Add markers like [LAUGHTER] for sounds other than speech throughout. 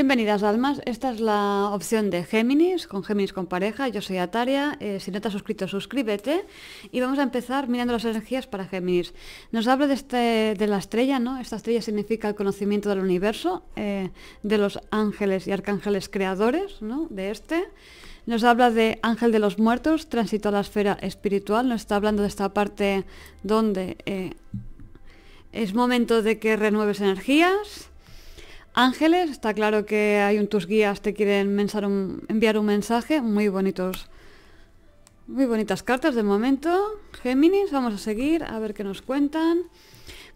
Bienvenidas almas, esta es la opción de Géminis, con Géminis con pareja, yo soy Ataria, eh, si no te has suscrito suscríbete y vamos a empezar mirando las energías para Géminis. Nos habla de, este, de la estrella, ¿no? Esta estrella significa el conocimiento del universo, eh, de los ángeles y arcángeles creadores, ¿no? De este. Nos habla de Ángel de los Muertos, tránsito a la esfera espiritual, nos está hablando de esta parte donde eh, es momento de que renueves energías Ángeles, está claro que hay un tus guías, te quieren enviar un mensaje, muy bonitos. Muy bonitas cartas de momento. Géminis, vamos a seguir, a ver qué nos cuentan.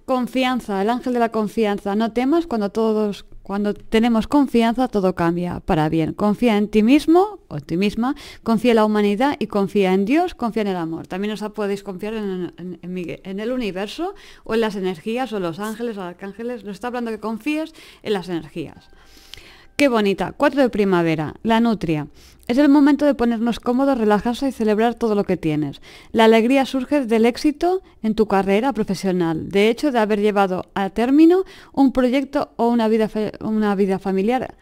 Confianza, el ángel de la confianza. No temas cuando todos cuando tenemos confianza, todo cambia para bien. Confía en ti mismo o en ti misma, confía en la humanidad y confía en Dios, confía en el amor. También os podéis confiar en, el universo o en las energías o los ángeles o arcángeles. Nos está hablando que confíes en las energías. Qué bonita, 4 de primavera, la nutria. Es el momento de ponernos cómodos, relajarse y celebrar todo lo que tienes. La alegría surge del éxito en tu carrera profesional, de hecho de haber llevado a término un proyecto o una vida, una vida familiar.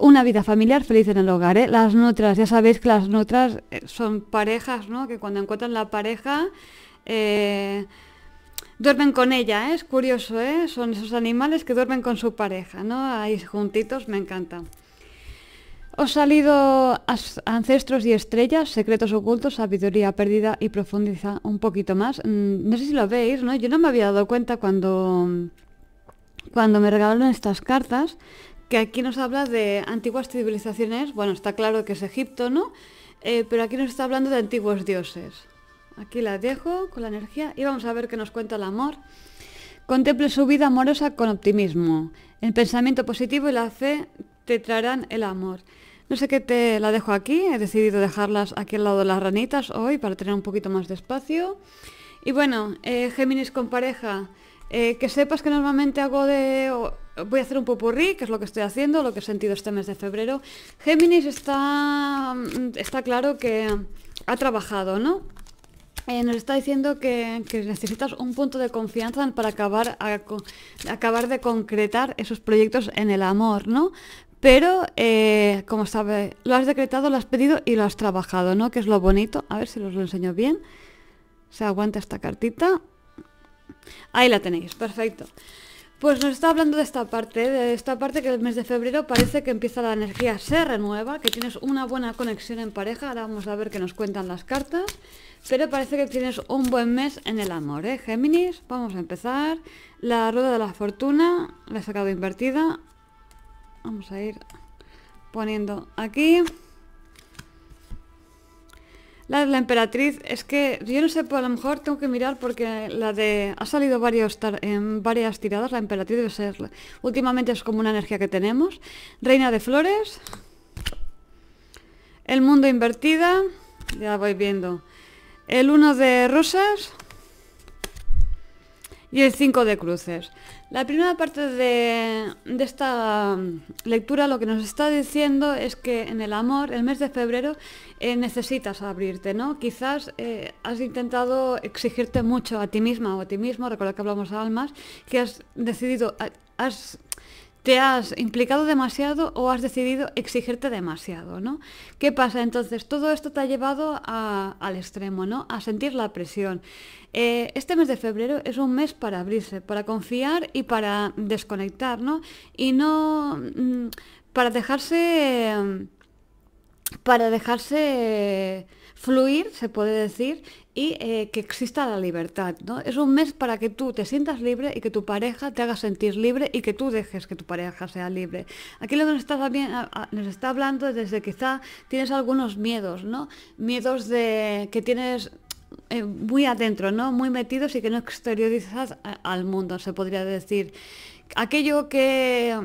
Una vida familiar feliz en el hogar, ¿eh? Las nutrias, ya sabéis que las nutrias eh, son parejas, ¿no? Que cuando encuentran la pareja... Eh, duermen con ella, ¿eh? es curioso, ¿eh? son esos animales que duermen con su pareja, ¿no? Ahí juntitos, me encanta. Os salido Ancestros y Estrellas, Secretos Ocultos, Sabiduría Perdida y profundiza un poquito más. Mm, no sé si lo veis, ¿no? Yo no me había dado cuenta cuando, cuando me regalaron estas cartas, que aquí nos habla de antiguas civilizaciones, bueno, está claro que es Egipto, ¿no? Eh, pero aquí nos está hablando de antiguos dioses. Aquí la dejo con la energía y vamos a ver qué nos cuenta el amor. Contemple su vida amorosa con optimismo. El pensamiento positivo y la fe te traerán el amor. No sé qué te la dejo aquí, he decidido dejarlas aquí al lado de las ranitas hoy para tener un poquito más de espacio. Y bueno, eh, Géminis con pareja, eh, que sepas que normalmente hago de... voy a hacer un popurrí, que es lo que estoy haciendo, lo que he sentido este mes de febrero. Géminis está, mm, está claro que ha trabajado, ¿no? Eh, nos está diciendo que, necesitas un punto de confianza para acabar, de concretar esos proyectos en el amor, ¿no? Pero, eh, como sabe, lo has decretado, lo has pedido y lo has trabajado, ¿no? Que es lo bonito. A ver si os lo enseño bien. Se aguanta esta cartita. Ahí la tenéis, perfecto. Pues nos está hablando de esta parte, de esta parte que el mes de febrero parece que empieza la energía, se renueva, que tienes una buena conexión en pareja. Ahora vamos a ver qué nos cuentan las cartas. Pero parece que tienes un buen mes en el amor, ¿eh, Géminis? Vamos a empezar. La rueda de la fortuna, la he sacado invertida. Vamos a ir poniendo aquí. La de la emperatriz es que yo no sé, pues a lo mejor tengo que mirar porque la de... Ha salido en em, varias tiradas, la emperatriz debe ser... Últimamente es como una energía que tenemos. Reina de flores. El mundo invertida. Ya voy viendo el 1 de rosas y el 5 de cruces. La primera parte de, esta lectura lo que nos está diciendo es que en el amor, el mes de febrero, eh, necesitas abrirte, ¿no? Quizás eh, has intentado exigirte mucho a ti misma o a ti mismo, recuerda que hablamos de almas, que has decidido, has te has implicado demasiado o has decidido exigirte demasiado, ¿no? ¿Qué pasa? Entonces, todo esto te ha llevado al extremo, ¿no? A sentir la presión. Eh, este mes de febrero es un mes para abrirse, para confiar y para desconectar, ¿no? Y no... Mm, para dejarse... para dejarse fluir, se puede decir, y eh, que exista la libertad. ¿no? Es un mes para que tú te sientas libre y que tu pareja te haga sentir libre y que tú dejes que tu pareja sea libre. Aquí lo que nos está, bien, nos está hablando es desde quizá tienes algunos miedos, ¿no? Miedos de que tienes eh, muy adentro, ¿no? Muy metidos y que no exteriorizas eh, al mundo, se podría decir. Aquello que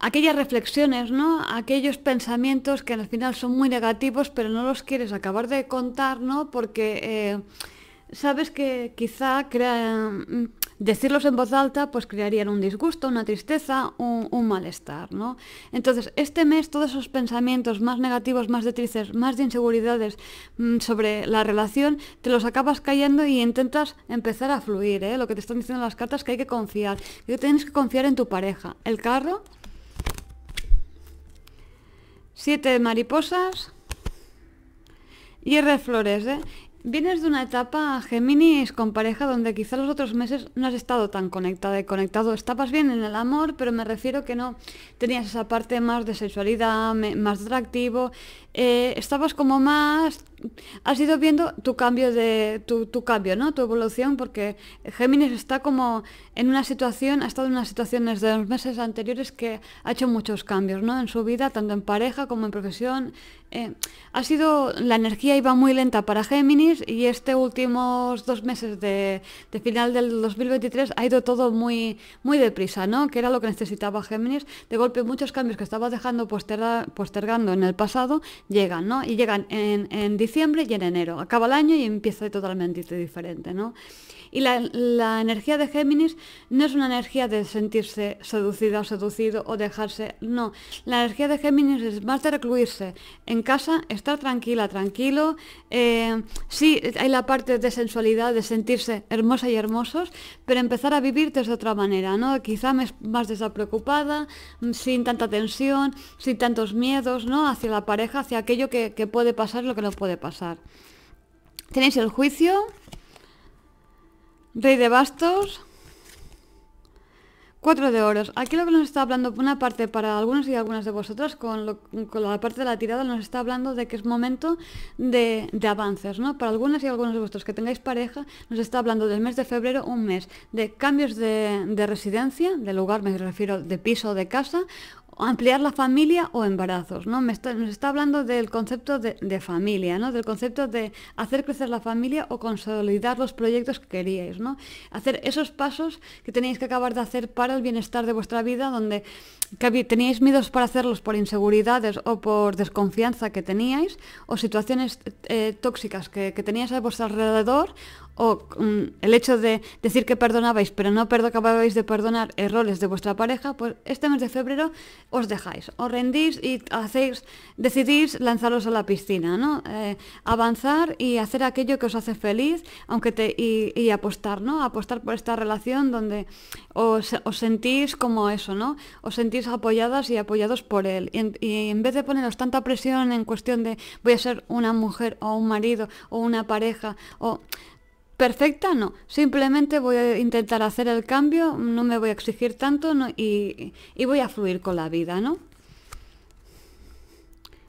aquellas reflexiones, ¿no? Aquellos pensamientos que al final son muy negativos, pero no los quieres acabar de contar, ¿no? Porque eh, sabes que quizá mm, decirlos en voz alta pues crearían un disgusto, una tristeza, un, malestar, ¿no? Entonces, este mes todos esos pensamientos más negativos, más de tristes, más de inseguridades mm, sobre la relación, te los acabas cayendo y intentas empezar a fluir, ¿eh? Lo que te están diciendo las cartas que hay que confiar, que tienes que confiar en tu pareja. El carro siete mariposas y R flores, Vienes de una etapa geminis con pareja donde quizás los otros meses no has estado tan conectada y conectado. Estabas bien en el amor, pero me refiero que no tenías esa parte más de sexualidad, más atractivo. Eh, estabas como más has ido viendo tu cambio de tu, cambio, ¿no? Tu evolución, porque Géminis está como en una situación, ha estado en una situación desde los meses anteriores que ha hecho muchos cambios, ¿no? En su vida, tanto en pareja como en profesión. Eh, ha sido, la energía iba muy lenta para Géminis y este últimos dos meses de, final del 2023 ha ido todo muy, muy deprisa, ¿no? Que era lo que necesitaba Géminis. De golpe muchos cambios que estaba dejando postergando en el pasado llegan, ¿no? Y llegan en, en y en enero. Acaba el año y empieza totalmente diferente, ¿no? Y la, energía de Géminis no es una energía de sentirse seducida o seducido o dejarse, no. La energía de Géminis es más de recluirse en casa, estar tranquila, tranquilo. Eh, sí, hay la parte de sensualidad, de sentirse hermosa y hermosos, pero empezar a vivir desde otra manera, ¿no? Quizá más desapreocupada, sin tanta tensión, sin tantos miedos, ¿no? Hacia la pareja, hacia aquello que, puede pasar, y lo que no puede pasar. Tenéis el juicio, Rey de bastos. Cuatro de oros. Aquí lo que nos está hablando, por una parte para algunos y algunas de vosotras, con, la parte de la tirada, nos está hablando de que es momento de, avances, ¿no? Para algunas y algunos de vosotros que tengáis pareja, nos está hablando del mes de febrero, un mes de cambios de, de residencia, de lugar, me refiero de piso o de casa, ampliar la familia o embarazos, ¿no? Me está, nos está hablando del concepto de, familia, ¿no? Del concepto de hacer crecer la familia o consolidar los proyectos que queríais, ¿no? Hacer esos pasos que teníais que acabar de hacer para el bienestar de vuestra vida, donde teníais miedos para hacerlos por inseguridades o por desconfianza que teníais, o situaciones eh, tóxicas que, que teníais a vuestro alrededor, o mm, el hecho de decir que perdonabais pero no acababais de perdonar errores de vuestra pareja, pues este mes de febrero os dejáis, os rendís y hacéis, decidís lanzaros a la piscina, ¿no? Eh, avanzar y hacer aquello que os hace feliz, aunque te, y, apostar, ¿no? Apostar por esta relación donde os, sentís como eso, ¿no? Os sentís apoyadas y apoyados por él. Y en, y en vez de poneros tanta presión en cuestión de voy a ser una mujer o un marido o una pareja o perfecta no, simplemente voy a intentar hacer el cambio, no me voy a exigir tanto y, voy a fluir con la vida, ¿no?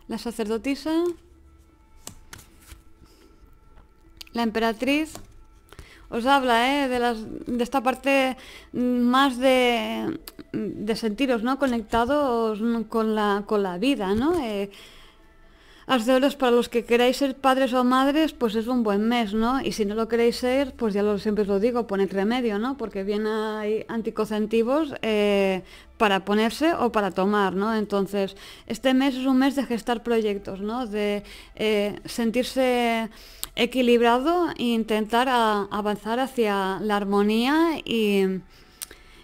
La sacerdotisa, la emperatriz, os habla ¿eh? de, las, de esta parte mm, más de, de sentiros, ¿no? Conectados con la, con la vida, ¿no? Eh, euros para los que queráis ser padres o madres, pues es un buen mes, ¿no? Y si no lo queréis ser, pues ya lo, siempre os lo digo, poned remedio, ¿no? Porque bien hay anticoncentivos eh, para ponerse o para tomar, ¿no? Entonces, este mes es un mes de gestar proyectos, ¿no? De eh, sentirse equilibrado e intentar avanzar hacia la armonía y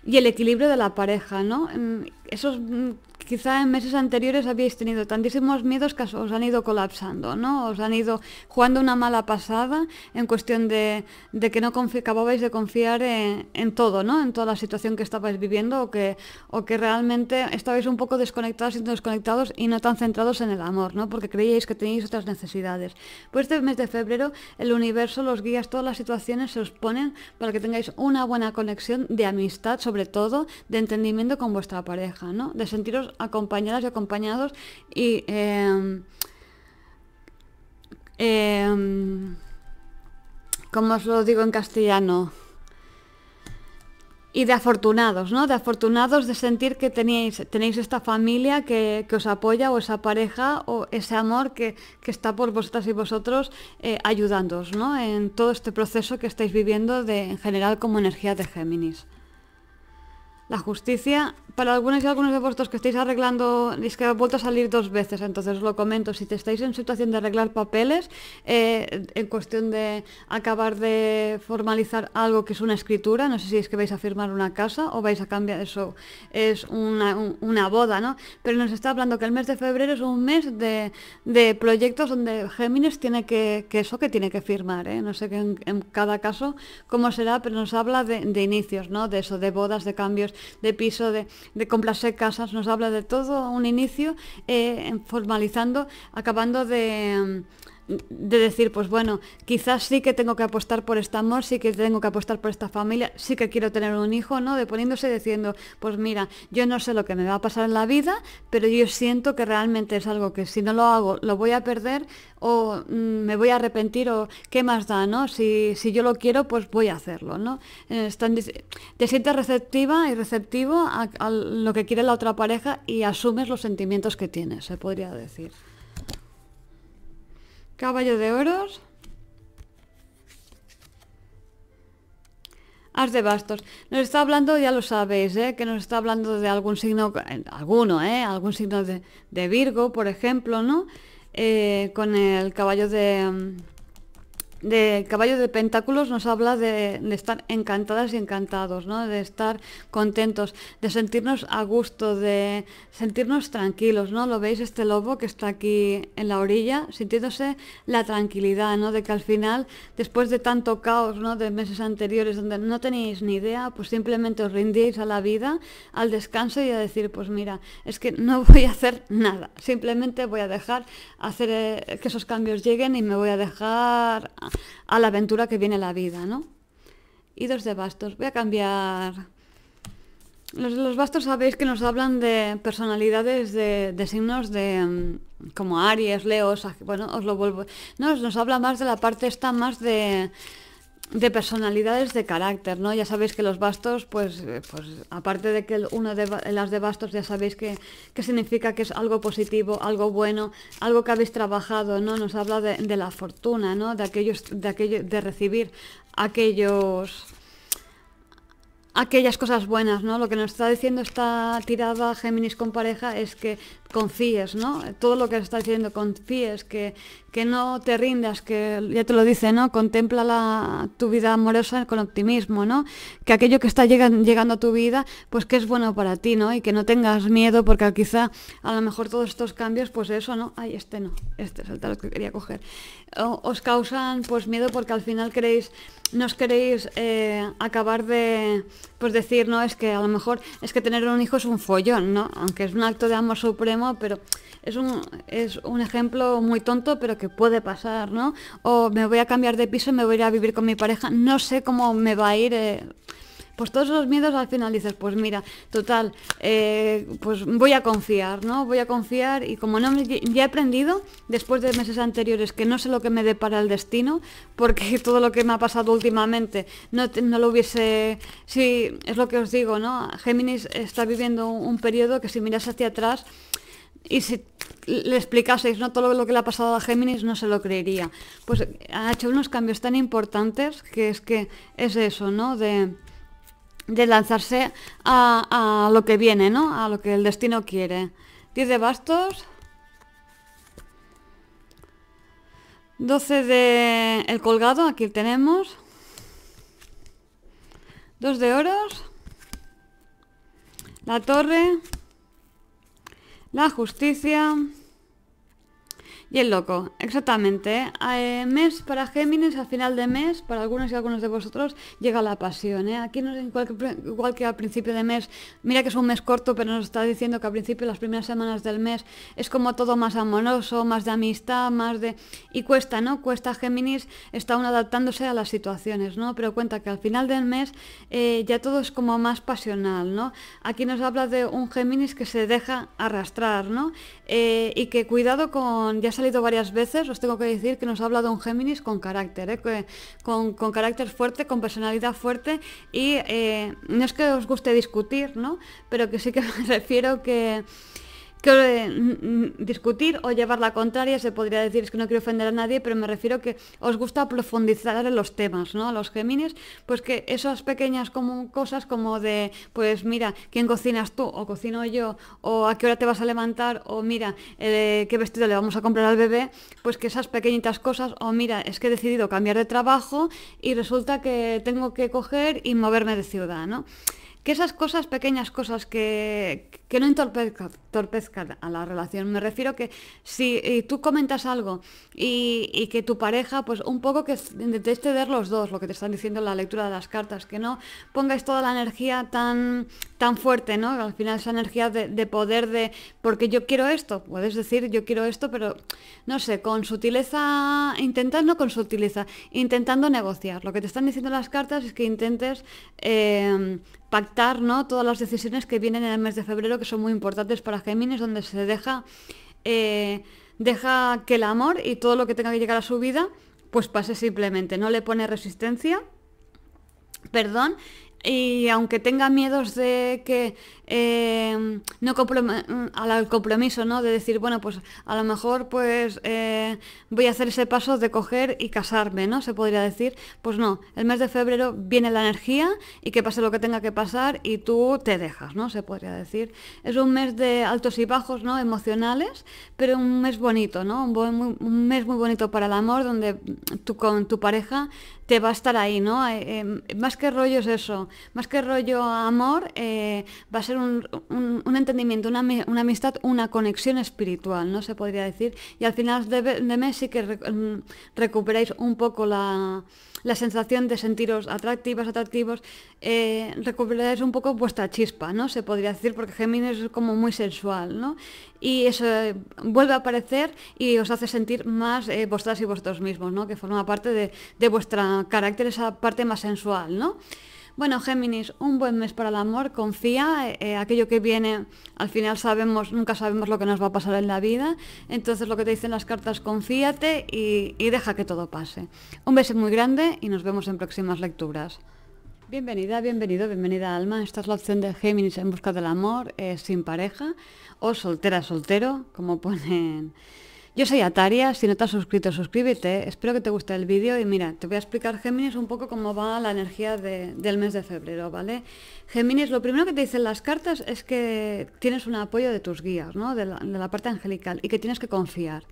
el equilibrio de la pareja, ¿no? Mm, esos mm, quizá en meses anteriores habíais tenido tantísimos miedos que os han ido colapsando, ¿no? Os han ido jugando una mala pasada en cuestión de, que no acababais de confiar en, todo, ¿no? En toda la situación que estabais viviendo o que, o que realmente estabais un poco desconectados y desconectados y no tan centrados en el amor, ¿no? Porque creíais que teníais otras necesidades. Pues este mes de febrero el universo, los guías, todas las situaciones se os ponen para que tengáis una buena conexión de amistad, sobre todo de entendimiento con vuestra pareja, ¿no? De sentiros acompañadas y acompañados y em, em, como os lo digo en castellano y de afortunados, ¿no? De afortunados de sentir que tenéis, tenéis esta familia que, os apoya o esa pareja o ese amor que, está por vosotras y vosotros eh, ayudándoos, En todo este proceso que estáis viviendo de, en general como energía de Géminis. La justicia, para algunos y algunos de vosotros que estáis arreglando, es que ha vuelto a salir dos veces, entonces os lo comento, si te estáis en situación de arreglar papeles, eh, en cuestión de acabar de formalizar algo que es una escritura, no sé si es que vais a firmar una casa o vais a cambiar eso, es una, boda, ¿no? Pero nos está hablando que el mes de febrero es un mes de, proyectos donde Géminis tiene que, que, eso que tiene que firmar, ¿eh? No sé en, cada caso cómo será, pero nos habla de, de inicios, ¿no? De eso, de bodas, de cambios de piso, de, de casas, nos habla de todo un inicio, eh, formalizando, acabando de de decir, pues bueno, quizás sí que tengo que apostar por este amor, sí que tengo que apostar por esta familia, sí que quiero tener un hijo, ¿no? De poniéndose diciendo, pues mira, yo no sé lo que me va a pasar en la vida, pero yo siento que realmente es algo que si no lo hago, lo voy a perder o mm, me voy a arrepentir o qué más da, ¿no? Si, si yo lo quiero, pues voy a hacerlo, ¿no? Están, te sientes receptiva y receptivo a, a lo que quiere la otra pareja y asumes los sentimientos que tienes, se podría decir. Caballo de oros. As de bastos. Nos está hablando, ya lo sabéis, ¿eh? que nos está hablando de algún signo, eh, alguno, ¿eh? algún signo de, Virgo, por ejemplo, ¿no? Eh, con el caballo de mm, de Caballo de Pentáculos nos habla de, estar encantadas y encantados, ¿no? de estar contentos, de sentirnos a gusto, de sentirnos tranquilos, ¿no? Lo veis este lobo que está aquí en la orilla, sintiéndose la tranquilidad, ¿no? De que al final, después de tanto caos, ¿no? De meses anteriores donde no tenéis ni idea, pues simplemente os rindíais a la vida, al descanso y a decir, pues mira, es que no [LAUGHS] voy a hacer nada, simplemente voy a dejar hacer eh, que esos cambios lleguen y me voy a dejar a, la aventura que viene la vida, ¿no? Y dos de bastos. Voy a cambiar... Los, bastos sabéis que nos hablan de personalidades de, signos de mm, como Aries, Leo, bueno, os lo vuelvo. No, nos habla más de la parte esta más de de personalidades de carácter, ¿no? Ya sabéis que los bastos, pues, eh, pues aparte de que una de las de bastos, ya sabéis que, significa que es algo positivo, algo bueno, algo que habéis trabajado, ¿no? Nos habla de, la fortuna, ¿no? De aquellos, de aquello, de recibir aquellos aquellas cosas buenas, ¿no? Lo que nos está diciendo esta tirada Géminis con pareja es que confíes, ¿no? Todo lo que nos está diciendo, confíes, que, que no te rindas, que ya te lo dice, ¿no? Contempla la, tu vida amorosa con optimismo, ¿no? Que aquello que está llegando a tu vida, pues que es bueno para ti, ¿no? Y que no tengas miedo, porque quizá a lo mejor todos estos cambios, pues eso, ¿no? Ay, este no, este es el talo que quería coger. os causan pues miedo porque al final queréis no queréis eh, acabar de pues decir, no, es que a lo mejor es que tener un hijo es un follón, ¿no? Aunque es un acto de amor supremo, pero es un, es un ejemplo muy tonto, pero que puede pasar, ¿no? O me voy a cambiar de piso, y me voy a ir a vivir con mi pareja, no sé cómo me va a ir. Eh, pues todos los miedos al final dices, pues mira, total, eh, pues voy a confiar, ¿no? Voy a confiar y como no ya he aprendido después de meses anteriores que no sé lo que me depara el destino, porque [LAUGHS] todo lo que me ha pasado últimamente no, no lo hubiese, sí, es lo que os digo, ¿no? Géminis está viviendo un, periodo que si miras hacia atrás, y si le explicaseis ¿no? todo lo que le ha pasado a Géminis, no se lo creería. Pues ha hecho unos cambios tan importantes que es que es eso, ¿no? De de lanzarse a, lo que viene, ¿no? A lo que el destino quiere. 10 de bastos. 12 de el colgado, aquí tenemos. 2 de oros. La torre. La justicia. Y el loco, exactamente. Eh, mes para Géminis, al final de mes, para algunos y algunos de vosotros, llega la pasión. ¿eh? Aquí, igual que, igual que al principio de mes, mira que es un mes corto, pero nos está diciendo que al principio, las primeras semanas del mes, es como todo más amoroso, más de amistad, más de... Y cuesta, ¿no? Cuesta Géminis, está aún adaptándose a las situaciones, ¿no? Pero cuenta que al final del mes eh, ya todo es como más pasional, ¿no? Aquí nos habla de un Géminis que se deja arrastrar, ¿no? y que cuidado con salido varias veces, os tengo que decir que nos ha hablado un Géminis con carácter, ¿eh? con, carácter fuerte, con personalidad fuerte y eh, no es que os guste discutir, ¿no? Pero que sí que [LAUGHS] me refiero que que mm, mm, discutir o llevar la contraria, se podría decir, es que no quiero ofender a nadie, pero me refiero que os gusta profundizar en los temas, ¿no? A los gemines pues que esas pequeñas como cosas como de, pues mira, ¿quién cocinas tú o cocino yo? ¿O a qué hora te vas a levantar? ¿O mira, eh, qué vestido le vamos a comprar al bebé? Pues que esas pequeñitas cosas, o mira, es que he decidido cambiar de trabajo y resulta que tengo que coger y moverme de ciudad, ¿no? Que esas cosas, pequeñas cosas que, que no entorpezca a la relación. Me refiero que si eh, tú comentas algo y, que tu pareja, pues un poco que deteste ver los dos, lo que te están diciendo la lectura de las cartas, que no pongáis toda la energía tan, tan fuerte, ¿no? Al final esa energía de, poder de, porque yo quiero esto, puedes decir yo quiero esto, pero no sé, con sutileza, intentando con sutileza, intentando negociar. Lo que te están diciendo las cartas es que intentes eh, pactar, ¿no? Todas las decisiones que vienen en el mes de febrero que son muy importantes para Géminis, donde se deja, eh, deja que el amor y todo lo que tenga que llegar a su vida, pues pase simplemente, no le pone resistencia, perdón, y aunque tenga miedos de que em, no mm, al compromiso, ¿no? De decir, bueno, pues a lo mejor pues eh, voy a hacer ese paso de coger y casarme, ¿no? Se podría decir, pues no, el mes de febrero viene la energía y que pase lo que tenga que pasar y tú te dejas, ¿no? Se podría decir. Es un mes de altos y bajos, ¿no? Emocionales, pero un mes bonito, ¿no? un mes muy bonito para el amor, donde tú con tu pareja te va a estar ahí, ¿no? Eh, em, más que rollo es eso, más que rollo amor, eh, va a ser un, un, entendimiento, una, una, amistad, una conexión espiritual, ¿no? Se podría decir. Y al final de, mes sí que mm, recuperáis un poco la, la sensación de sentiros atractivas, atractivos, recuperar eh, recuperáis un poco vuestra chispa, ¿no? Se podría decir, porque Géminis es como muy sensual, ¿no? Y eso eh, vuelve a aparecer y os hace sentir más eh, vosotras y vosotros mismos, ¿no? Que forma parte de, de vuestro carácter, esa parte más sensual, ¿no? Bueno, Géminis, un buen mes para el amor, confía, eh, eh, aquello que viene, al final sabemos, nunca sabemos lo que nos va a pasar en la vida, entonces lo que te dicen las cartas, confíate y, deja que todo pase. Un beso muy grande y nos vemos en próximas lecturas. Bienvenida, bienvenido, bienvenida Alma. Esta es la opción de Géminis en busca del amor, eh, sin pareja o soltera, soltero, como [LAUGHS] ponen yo soy Ataria, si no te has suscrito, suscríbete. Espero que te guste el vídeo y mira, te voy a explicar Géminis un poco cómo va la energía del mes de febrero, ¿vale? Géminis, lo primero que te dicen las cartas es que tienes un apoyo de tus guías, ¿no? De la, parte angelical y que tienes que confiar.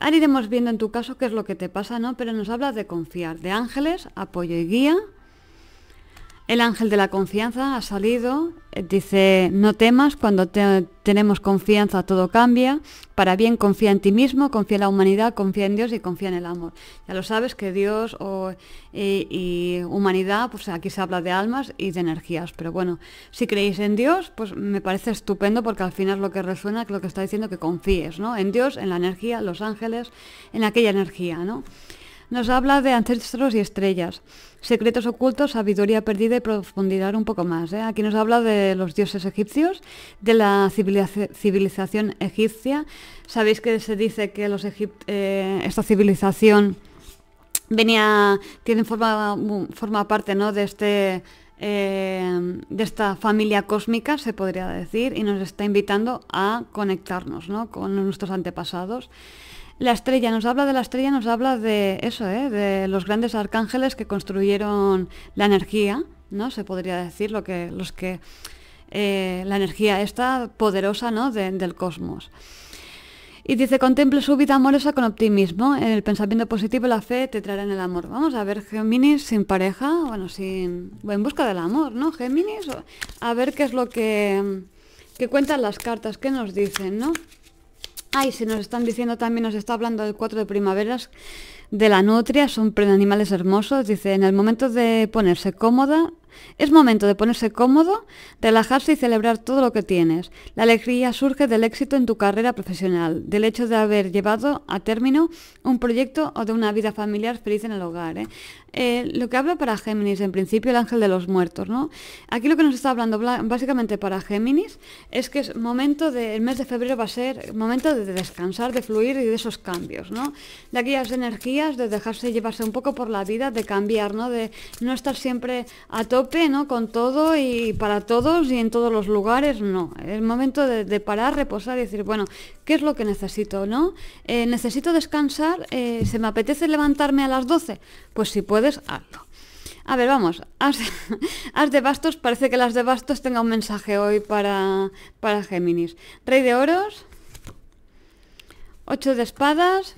Ahora iremos viendo en tu caso qué es lo que te pasa, ¿no? Pero nos habla de confiar, de ángeles, apoyo y guía, el ángel de la confianza ha salido, eh, dice, no temas, cuando tenemos confianza todo cambia, para bien confía en ti mismo, confía en la humanidad, confía en Dios y confía en el amor. Ya lo sabes que Dios o, eh, y, humanidad, pues aquí se habla de almas y de energías, pero bueno, si creéis en Dios, pues me parece estupendo porque al final lo que resuena es lo que está diciendo que confíes, ¿no? En Dios, en la energía, los ángeles, en aquella energía, ¿no? Nos habla de ancestros y estrellas. Secretos ocultos, sabiduría perdida y profundidad un poco más. ¿eh? Aquí nos habla de los dioses egipcios, de la civilización egipcia. Sabéis que se dice que los eh, esta civilización venía, tiene forma, forma parte ¿no? de este eh, de esta familia cósmica, se podría decir, y nos está invitando a conectarnos ¿no? con nuestros antepasados. La estrella, nos habla de la estrella, nos habla de eso, ¿eh? de los grandes arcángeles que construyeron la energía, ¿no? Se podría decir, lo que, los que, eh, la energía esta poderosa, ¿no? del cosmos. Y dice, contemple su vida amorosa con optimismo. En el pensamiento positivo la fe te traerá en el amor. Vamos a ver, Géminis sin pareja, bueno, sin, en busca del amor, ¿no? Géminis, a ver qué es lo que, que cuentan las cartas, qué nos dicen, ¿no? Ay, si nos están diciendo también, nos está hablando del cuatro de primaveras de la nutria, son animales hermosos. Dice, en el momento de ponerse cómoda, es momento de ponerse cómodo, relajarse y celebrar todo lo que tienes. La alegría surge del éxito en tu carrera profesional, del hecho de haber llevado a término un proyecto o de una vida familiar feliz en el hogar. ¿eh? Eh, lo que habla para Géminis, en principio el ángel de los muertos, Aquí lo que nos está hablando básicamente para Géminis es que es momento de, el mes de febrero va a ser momento de descansar, de fluir y de esos cambios, ¿no? De aquellas energías, de dejarse llevarse un poco por la vida, de cambiar, De no estar siempre a todo ¿no? Con todo y para todos y en todos los lugares, no. el momento de, parar, reposar y decir, bueno, ¿qué es lo que necesito, no? Eh, necesito descansar, eh, ¿se me apetece levantarme a las 12? Pues si puedes, hazlo. A ver, vamos, [LAUGHS] haz de Bastos, parece que las de Bastos tenga un mensaje hoy para, para Géminis. Rey de Oros, 8 de Espadas.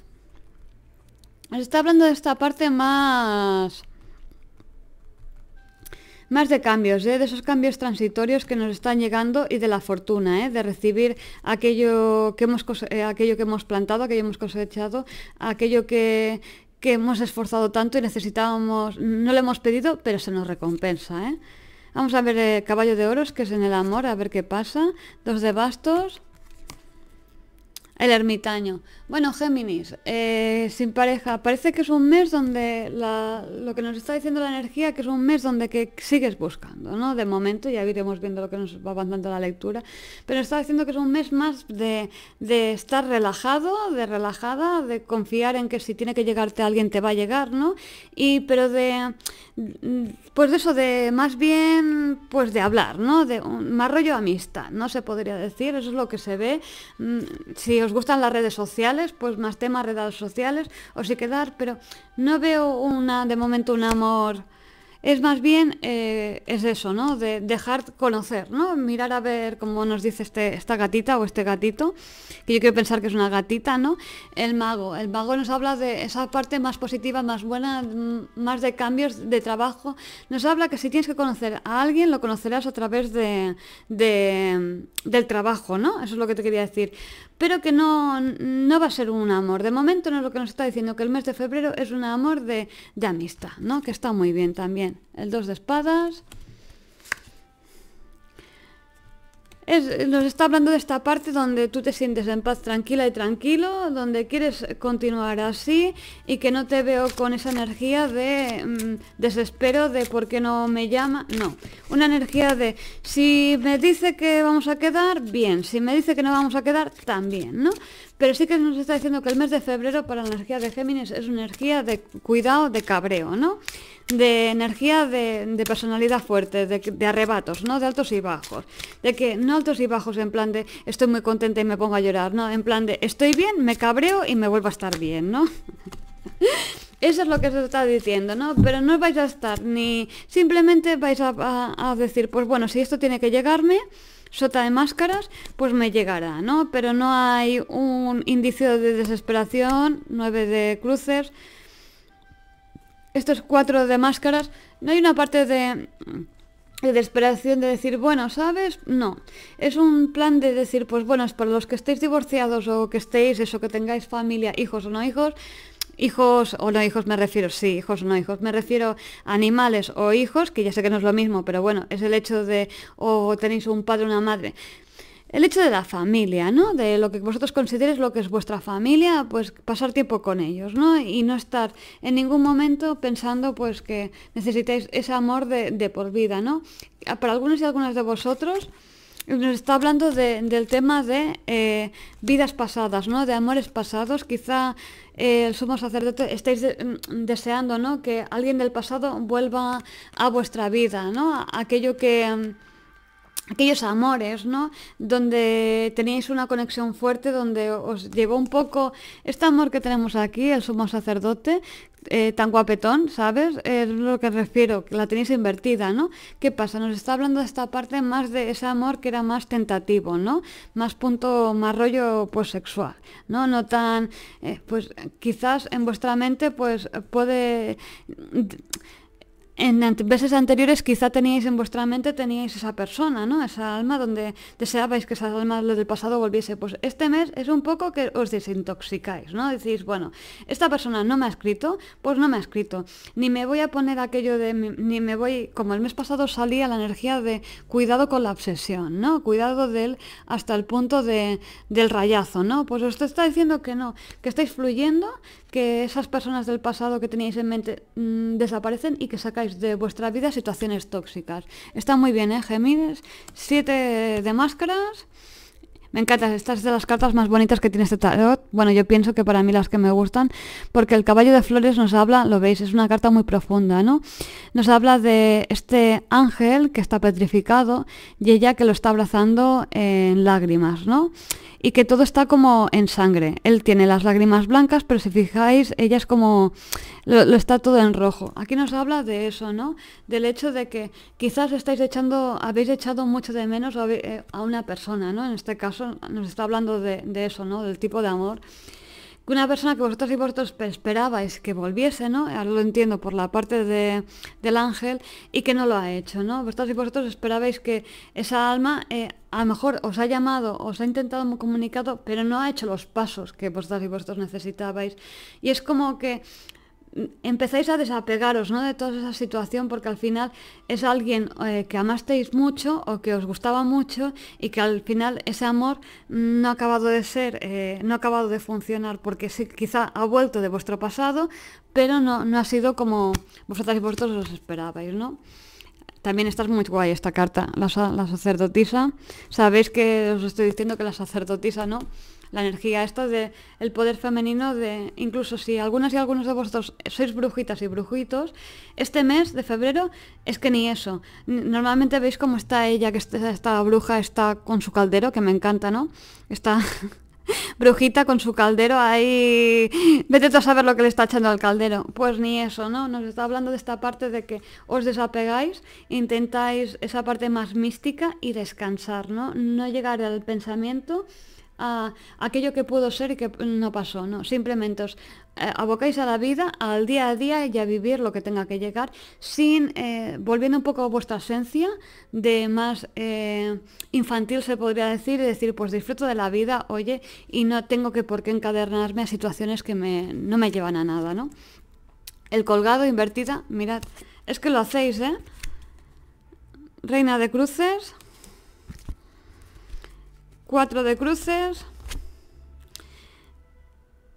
está hablando de esta parte más más de cambios, ¿eh? de esos cambios transitorios que nos están llegando y de la fortuna, ¿eh? de recibir aquello que, hemos eh, aquello que hemos plantado, aquello que hemos cosechado, aquello que, hemos esforzado tanto y necesitábamos, no le hemos pedido, pero se nos recompensa. Vamos a ver el Caballo de Oros, que es en el amor, a ver qué pasa. Dos de bastos. El ermitaño. Bueno, Géminis, eh, sin pareja, parece que es un mes donde lo que nos está diciendo la energía, que es un mes donde que sigues buscando, ¿no? De momento ya iremos viendo lo que nos va avanzando la lectura, pero está diciendo que es un mes más de, estar relajado, de relajada, de confiar en que si tiene que llegarte alguien te va a llegar, ¿no? Y pero de, pues de eso, de más bien, pues de hablar, ¿no? De un, más rollo amistad, no se podría decir, eso es lo que se ve. Mm, si os gustan las redes sociales, pues más temas, redes sociales, o si quedar, pero no veo una, de momento un amor es más bien eh, es eso, ¿no? De dejar conocer, ¿no? Mirar a ver cómo nos dice este, esta gatita o este gatito, que yo quiero pensar que es una gatita, ¿no? El mago. El mago nos habla de esa parte más positiva, más buena, mm, más de cambios de trabajo. Nos habla que si tienes que conocer a alguien, lo conocerás a través del trabajo, ¿no? Eso es lo que te quería decir. Pero que no, va a ser un amor. De momento no es lo que nos está diciendo, que el mes de febrero es un amor de, de amistad, ¿no? Que está muy bien también el 2 de espadas. nos está hablando de esta parte donde tú te sientes en paz tranquila y tranquilo, donde quieres continuar así y que no te veo con esa energía de mm, desespero de por qué no me llama. No, una energía de si me dice que vamos a quedar, bien, si me dice que no vamos a quedar, también, ¿no? Pero sí que nos está diciendo que el mes de febrero para la energía de Géminis es una energía de cuidado, de cabreo, ¿no? de energía de, personalidad fuerte, de, arrebatos, ¿no? De altos y bajos. De que no altos y bajos en plan de estoy muy contenta y me pongo a llorar, ¿no? En plan de estoy bien, me cabreo y me vuelvo a estar bien, ¿no? [LAUGHS] Eso es lo que se está diciendo, ¿no? Pero no vais a estar ni... Simplemente vais a, decir, pues bueno, si esto tiene que llegarme, sota de máscaras, pues me llegará, ¿no? Pero no hay un indicio de desesperación, nueve de cruces, estos cuatro de máscaras, no hay una parte de, de desesperación de decir, bueno, ¿sabes? No. Es un plan de decir, pues bueno, es para los que estéis divorciados o que estéis, eso, que tengáis familia, hijos o no hijos, hijos o no hijos me refiero, sí, hijos o no hijos, me refiero a animales o hijos, que ya sé que no es lo mismo, pero bueno, es el hecho de o oh, tenéis un padre o una madre el hecho de la familia, ¿no? De lo que vosotros consideréis lo que es vuestra familia, pues pasar tiempo con ellos, ¿no? Y no estar en ningún momento pensando pues que necesitáis ese amor de, por vida, ¿no? Ah, para algunos y algunas de vosotros nos está hablando del tema de eh, vidas pasadas, ¿no? De amores pasados. Quizá somos eh, el sumo sacerdote estáis mm, deseando, ¿no? Que alguien del pasado vuelva a vuestra vida, ¿no? Aquello que mm, aquellos amores, ¿no? Donde tenéis una conexión fuerte, donde os llevó un poco este amor que tenemos aquí, el sumo sacerdote, eh, tan guapetón, ¿sabes? Es lo que refiero, que la tenéis invertida, ¿no? ¿Qué pasa? Nos está hablando de esta parte más de ese amor que era más tentativo, ¿no? Más punto, más rollo, pues sexual, ¿no? No tan, eh, pues quizás en vuestra mente, pues puede en veces anteriores quizá teníais en vuestra mente, teníais esa persona, ¿no? Esa alma donde deseabais que esa alma del pasado volviese. Pues este mes es un poco que os desintoxicáis, ¿no? Decís, bueno, esta persona no me ha escrito, pues no me ha escrito. Ni me voy a poner aquello de, ni me voy, como el mes pasado salía la energía de cuidado con la obsesión, ¿no? Cuidado del, hasta el punto de, del rayazo, ¿no? Pues os está diciendo que no, que estáis fluyendo, que esas personas del pasado que teníais en mente mm, desaparecen y que sacáis de vuestra vida situaciones tóxicas. Está muy bien, ¿eh, Gemines? Siete de máscaras. Me encanta, estas es de las cartas más bonitas que tiene este tarot. Bueno, yo pienso que para mí las que me gustan, porque el caballo de flores nos habla, lo veis, es una carta muy profunda, ¿no? Nos habla de este ángel que está petrificado y ella que lo está abrazando en lágrimas, ¿no? Y que todo está como en sangre. Él tiene las lágrimas blancas, pero si fijáis, ella es como... lo está todo en rojo. Aquí nos habla de eso, ¿no? Del hecho de que quizás estáis echando, habéis echado mucho de menos a eh, una persona, ¿no? En este caso nos está hablando de, eso, ¿no? Del tipo de amor que una persona que vosotros y vosotros esperabais que volviese, ¿no? Ahora lo entiendo por la parte del ángel y que no lo ha hecho, ¿no? Vosotros y vosotros esperabais que esa alma eh, a lo mejor os ha llamado, os ha intentado comunicado, pero no ha hecho los pasos que vosotros y vosotros necesitabais. Y es como que empezáis a desapegaros ¿no? de toda esa situación porque al final es alguien eh, que amasteis mucho o que os gustaba mucho y que al final ese amor no ha acabado de ser, eh, no ha acabado de funcionar porque quizá ha vuelto de vuestro pasado, pero no, no ha sido como vosotras y vosotros os esperabais, ¿no? También está muy guay esta carta, la, sacerdotisa. Sabéis que os estoy diciendo que la sacerdotisa, ¿no? La energía esto de el poder femenino de incluso si algunas y algunos de vosotros sois brujitas y brujitos, este mes de febrero es que ni eso. Normalmente veis cómo está ella, que esta, esta bruja está con su caldero, que me encanta, ¿no? Está [LAUGHS] [LAUGHS] Brujita con su caldero ahí, vete tú a saber lo que le está echando al caldero. Pues ni eso, ¿no? Nos está hablando de esta parte de que os desapegáis, intentáis esa parte más mística y descansar, ¿no? No llegar al pensamiento a aquello que pudo ser y que no pasó, no, simplemente os eh, abocáis a la vida, al día a día y a vivir lo que tenga que llegar, sin, eh, volviendo un poco a vuestra esencia de más eh, infantil se podría decir, y decir pues disfruto de la vida, oye, y no tengo que por qué encadernarme a situaciones que me, no me llevan a nada, ¿no? El colgado, invertida, mirad, es que lo hacéis, ¿eh? Reina de cruces, cuatro de cruces.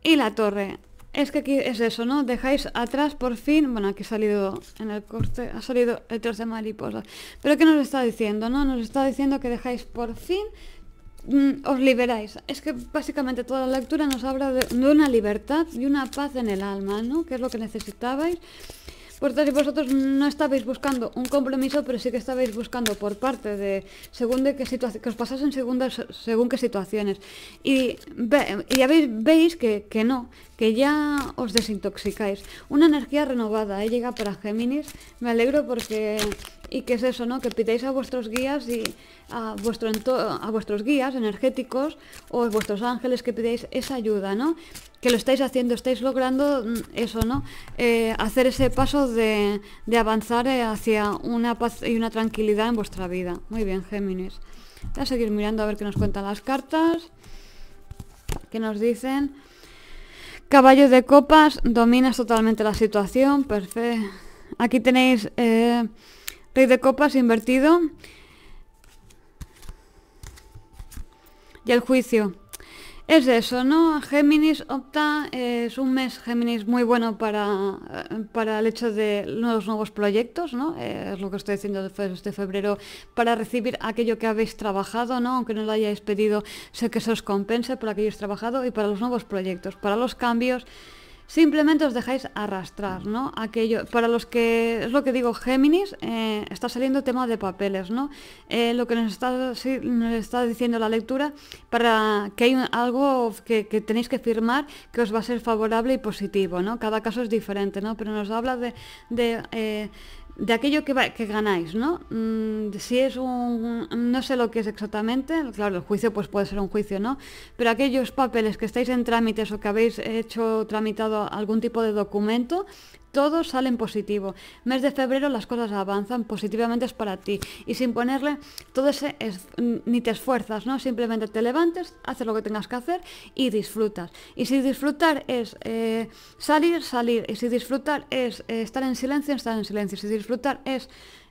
Y la torre. Es que aquí es eso, ¿no? Dejáis atrás por fin... Bueno, aquí ha salido en el corte, ha salido el trozo de mariposas. Pero ¿qué nos está diciendo, no? Nos está diciendo que dejáis por fin... Mm, os liberáis. Es que básicamente toda la lectura nos habla de, de una libertad y una paz en el alma, ¿no? Que es lo que necesitabais. Porque vosotros no estabais buscando un compromiso, pero sí que estabais buscando por parte de según de qué situación, que os pasasen segundas, según qué situaciones. Y, y ya veis, que, no, que ya os desintoxicáis. Una energía renovada, ¿eh? llega para Géminis. Me alegro porque y que es eso, ¿no? Que pidáis a vuestros guías y a, vuestro a vuestros guías energéticos o a vuestros ángeles que pidáis esa ayuda, ¿no? Que lo estáis haciendo, estáis logrando mm, eso, ¿no? Eh, hacer ese paso de, avanzar eh, hacia una paz y una tranquilidad en vuestra vida. Muy bien, Géminis. Voy a seguir mirando a ver qué nos cuentan las cartas. ¿Qué nos dicen? Caballo de copas, dominas totalmente la situación. Perfecto. Aquí tenéis... Eh, Rey de copas invertido. Y el juicio. Es eso, ¿no? Géminis opta, es un mes Géminis muy bueno para, para el hecho de los nuevos proyectos, ¿no? Eh, es lo que estoy diciendo este febrero, para recibir aquello que habéis trabajado, ¿no? Aunque no lo hayáis pedido, sé que se os compense por aquello que habéis trabajado y para los nuevos proyectos, para los cambios Simplemente os dejáis arrastrar, ¿no? Aquello, para los que, es lo que digo, Géminis, eh, está saliendo tema de papeles, ¿no? Eh, lo que nos está, diciendo la lectura, para que hay algo que, tenéis que firmar que os va a ser favorable y positivo, ¿no? Cada caso es diferente, ¿no? Pero nos habla de, eh, de aquello que, ganáis, ¿no? Mm, si es un, no sé lo que es exactamente, claro, el juicio pues puede ser un juicio, ¿no? Pero aquellos papeles que estáis en trámites o que habéis hecho, tramitado algún tipo de documento, todos salen positivo. Mes de febrero las cosas avanzan, positivamente es para ti. Y sin ponerle todo ese, ni te esfuerzas, ¿no? Simplemente te levantes, haces lo que tengas que hacer y disfrutas. Y si disfrutar es eh, salir, salir. Y si disfrutar es eh, estar en silencio, estar en silencio. Si disfrutar es...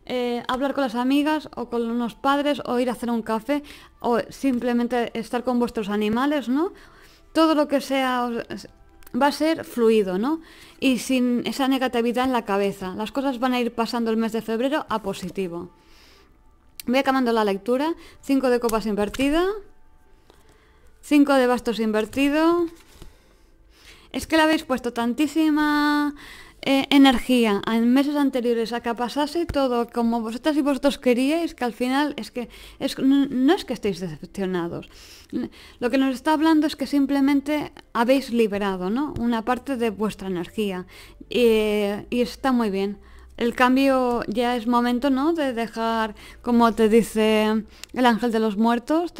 Eh, hablar con las amigas o con unos padres o ir a hacer un café o simplemente estar con vuestros animales, ¿no? Todo lo que sea va a ser fluido, ¿no? Y sin esa negatividad en la cabeza. Las cosas van a ir pasando el mes de febrero a positivo. Voy acabando la lectura. 5 de copas invertida. 5 de bastos invertido. Es que la habéis puesto tantísima eh, energía en meses anteriores a que pasase todo como vosotras y vosotros queríais, que al final es que no, es que estéis decepcionados. Lo que nos está hablando es que simplemente habéis liberado ¿no? una parte de vuestra energía y está muy bien el cambio ya es momento, ¿no? De dejar, como te dice el ángel de los muertos,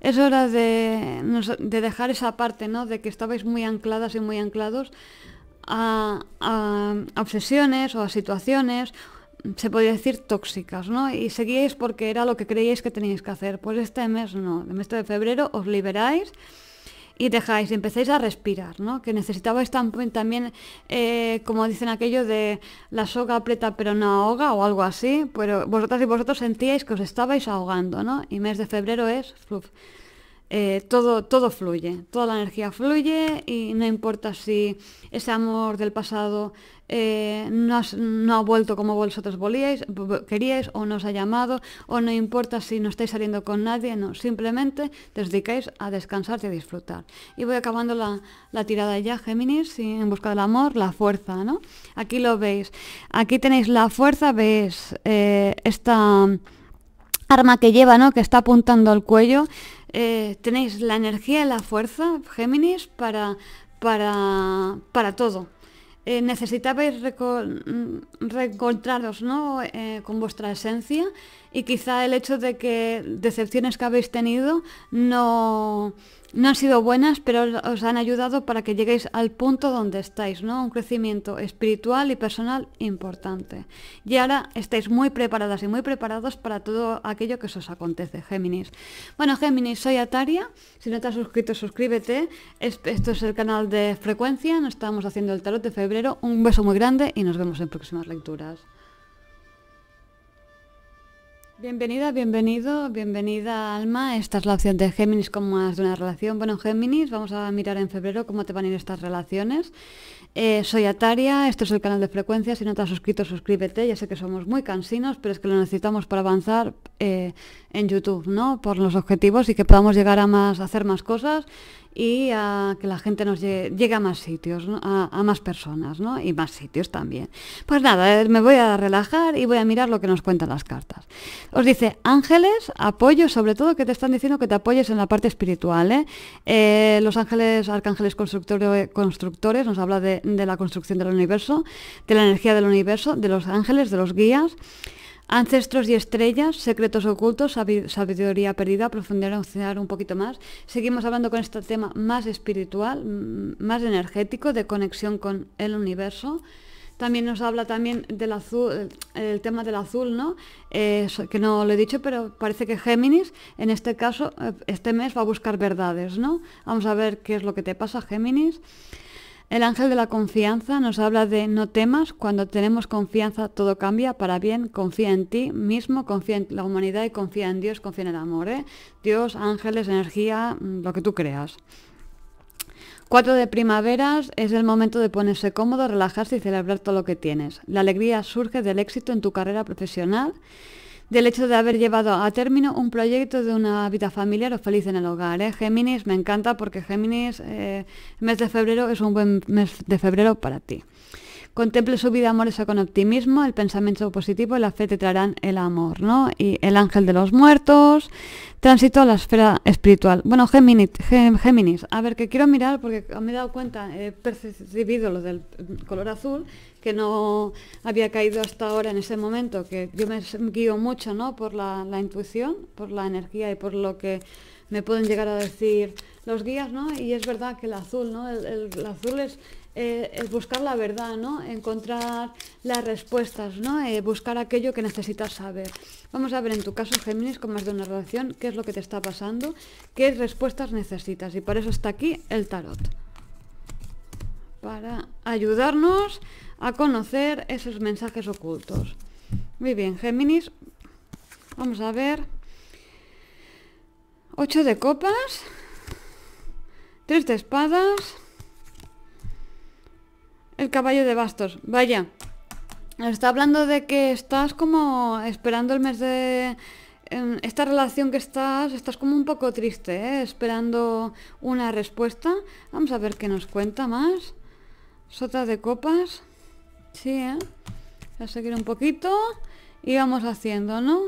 es hora de, de, dejar esa parte, ¿no? De que estabais muy ancladas y muy anclados a, obsesiones o a situaciones se podría decir tóxicas, ¿no? Y seguíais porque era lo que creíais que teníais que hacer. Pues este mes no, el mes de febrero os liberáis y dejáis, y empecéis a respirar, ¿no? Que necesitabais también, eh, como dicen aquello de la soga aprieta pero no ahoga o algo así, pero vosotras y vosotros sentíais que os estabais ahogando, ¿no? Y mes de febrero es... Fluf. Eh, todo, todo fluye, toda la energía fluye y no importa si ese amor del pasado eh, no, ha vuelto como vosotros volíais, queríais o no os ha llamado, o no importa si no estáis saliendo con nadie, no, simplemente dedicáis a descansar y a disfrutar. Y voy acabando la, tirada ya, Géminis, en busca del amor, la fuerza, ¿no? Aquí lo veis, aquí tenéis la fuerza, veis eh, esta arma que lleva, ¿no? Que está apuntando al cuello, eh, tenéis la energía y la fuerza, Géminis, para, para, todo. Eh, necesitabais mm, reencontraros ¿no? Eh, con vuestra esencia y quizá el hecho de que decepciones que habéis tenido no, no han sido buenas, pero os han ayudado para que lleguéis al punto donde estáis, ¿no? Un crecimiento espiritual y personal importante. Y ahora estáis muy preparadas y muy preparados para todo aquello que os acontece, Géminis. Bueno, Géminis, soy Ataria. Si no te has suscrito, suscríbete. Esto es el canal de Frecuencia. Nos estamos haciendo el tarot de febrero. Un beso muy grande y nos vemos en próximas lecturas. Bienvenida, bienvenido, bienvenida Alma. Esta es la opción de Géminis como más de una relación. Bueno, Géminis, vamos a mirar en febrero cómo te van a ir estas relaciones. Eh, soy Ataria, este es el canal de Frecuencia, Si no te has suscrito, suscríbete. Ya sé que somos muy cansinos, pero es que lo necesitamos para avanzar. Eh, en YouTube, ¿no? Por los objetivos y que podamos llegar a más, hacer más cosas y a que la gente nos llegue, a más sitios, a, más personas, ¿no? Y más sitios también. Pues nada, eh, me voy a relajar y voy a mirar lo que nos cuentan las cartas. Os dice, ángeles, apoyo, sobre todo que te están diciendo que te apoyes en la parte espiritual, ¿eh? Eh, los ángeles, arcángeles constructores, constructores nos habla de la construcción del universo, de la energía del universo, de los ángeles, de los guías. Ancestros y estrellas, secretos ocultos, sabiduría perdida, profundizar un poquito más. Seguimos hablando con este tema más espiritual, más energético, de conexión con el universo. También nos habla también del azul, el tema del azul, ¿no? Eh, que no lo he dicho, pero parece que Géminis, en este caso, eh, este mes va a buscar verdades, ¿no? Vamos a ver qué es lo que te pasa, Géminis. El ángel de la confianza nos habla de no temas, cuando tenemos confianza todo cambia para bien, confía en ti mismo, confía en la humanidad y confía en Dios, confía en el amor. ¿eh? Dios, ángeles, energía, mm, lo que tú creas. Cuatro de primaveras es el momento de ponerse cómodo, relajarse y celebrar todo lo que tienes. La alegría surge del éxito en tu carrera profesional del hecho de haber llevado a término un proyecto de una vida familiar o feliz en el hogar. ¿eh? Géminis me encanta porque Géminis, el eh, mes de febrero es un buen mes de febrero para ti. Contemple su vida amorosa con optimismo, el pensamiento positivo y la fe te traerán el amor, ¿no? Y el ángel de los muertos, tránsito a la esfera espiritual. Bueno, Géminis, Géminis a ver, que quiero mirar porque me he dado cuenta, he percibido lo del color azul, que no había caído hasta ahora en ese momento, que yo me guío mucho por la, intuición, por la energía y por lo que me pueden llegar a decir los guías, ¿no? Y es verdad que el azul, ¿no? El, azul eh, es buscar la verdad, ¿no? Encontrar las respuestas, ¿no? Eh, buscar aquello que necesitas saber. Vamos a ver en tu caso, Géminis, con más de una relación, qué es lo que te está pasando, qué respuestas necesitas. Y por eso está aquí el tarot. Para ayudarnos a conocer esos mensajes ocultos. Muy bien, Géminis, vamos a ver. Ocho de copas, Tres de espadas, el caballo de bastos, vaya. Está hablando de que estás como esperando el mes de... Em, esta relación que estás, estás como un poco triste, ¿eh? esperando una respuesta. Vamos a ver qué nos cuenta más. Sota de copas. Sí, ¿eh? a seguir un poquito y vamos haciendo, ¿no?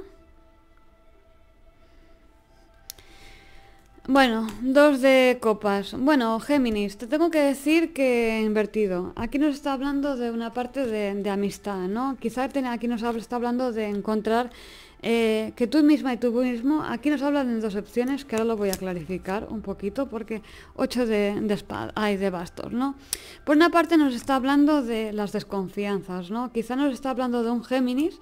Bueno, dos de copas. Bueno, Géminis, te tengo que decir que he invertido. Aquí nos está hablando de una parte de, de amistad, ¿no? Quizá aquí nos está hablando de encontrar eh, que tú misma y tú mismo, aquí nos hablan de dos opciones, que ahora lo voy a clarificar un poquito, porque 8 de, de, de bastos, ¿no? Por una parte nos está hablando de las desconfianzas, ¿no? Quizá nos está hablando de un Géminis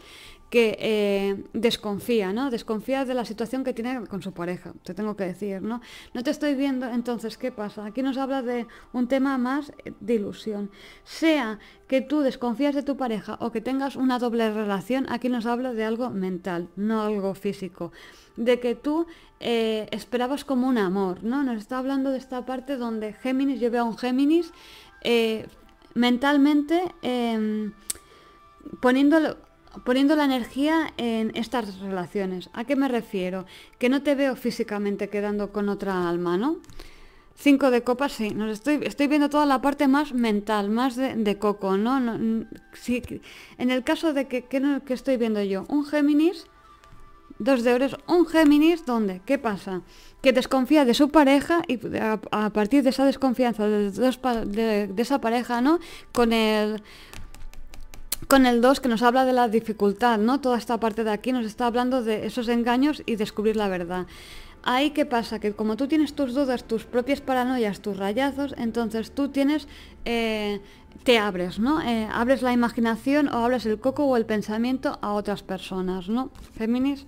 que eh, desconfía, ¿no? Desconfía de la situación que tiene con su pareja, te tengo que decir, ¿no? No te estoy viendo, entonces, ¿qué pasa? Aquí nos habla de un tema más eh, de ilusión. Sea que tú desconfías de tu pareja o que tengas una doble relación, aquí nos habla de algo mental, no algo físico. De que tú eh, esperabas como un amor, ¿no? Nos está hablando de esta parte donde Géminis, yo veo a un Géminis mentalmente em, poniéndolo poniendo la energía en estas relaciones. ¿A qué me refiero? Que no te veo físicamente quedando con otra alma, ¿no? Cinco de copas, sí. no estoy, estoy viendo toda la parte más mental, más de, coco, ¿no? sí, en el caso de que, que, estoy viendo yo, un Géminis, dos de oros, un Géminis, ¿dónde? ¿Qué pasa? Que desconfía de su pareja y a, partir de esa desconfianza de esa pareja, ¿no? Con el con el 2 que nos habla de la dificultad, ¿no? Toda esta parte de aquí nos está hablando de esos engaños y descubrir la verdad. Ahí qué pasa, que como tú tienes tus dudas, tus propias paranoias, tus rayazos, entonces tú tienes, eh, te abres, ¿no? Eh, abres la imaginación o abres el coco o el pensamiento a otras personas, ¿no? Feminis.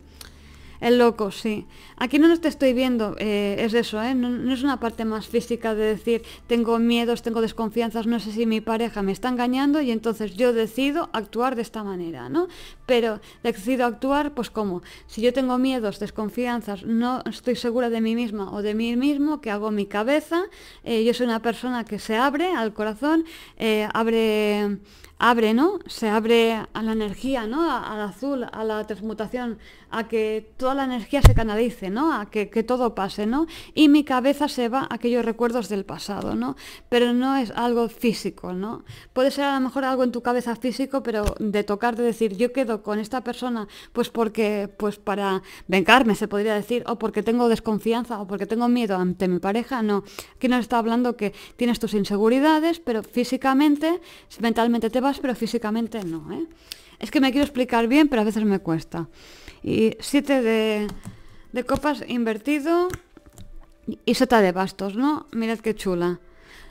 El loco, sí. Aquí no te estoy viendo, eh, es eso, ¿eh? No, no, es una parte más física de decir, tengo miedos, tengo desconfianzas, no sé si mi pareja me está engañando y entonces yo decido actuar de esta manera, ¿no? pero decido actuar, pues como, si yo tengo miedos, desconfianzas, no estoy segura de mí misma o de mí mismo, que hago mi cabeza, eh, yo soy una persona que se abre al corazón, eh, abre abre, ¿no? Se abre a la energía, ¿no? Al azul, a la transmutación, a que toda la energía se canalice, ¿no? A que, que, todo pase, ¿no? Y mi cabeza se va a aquellos recuerdos del pasado, ¿no? Pero no es algo físico, ¿no? Puede ser a lo mejor algo en tu cabeza físico, pero de tocar, de decir, yo quedo con esta persona? Pues porque, pues para vengarme, se podría decir, o porque tengo desconfianza, o porque tengo miedo ante mi pareja. No, aquí nos está hablando que tienes tus inseguridades, pero físicamente, mentalmente te vas, pero físicamente no. ¿eh? Es que me quiero explicar bien, pero a veces me cuesta. Y siete de, de copas invertido y seta de bastos, ¿no? Mirad qué chula.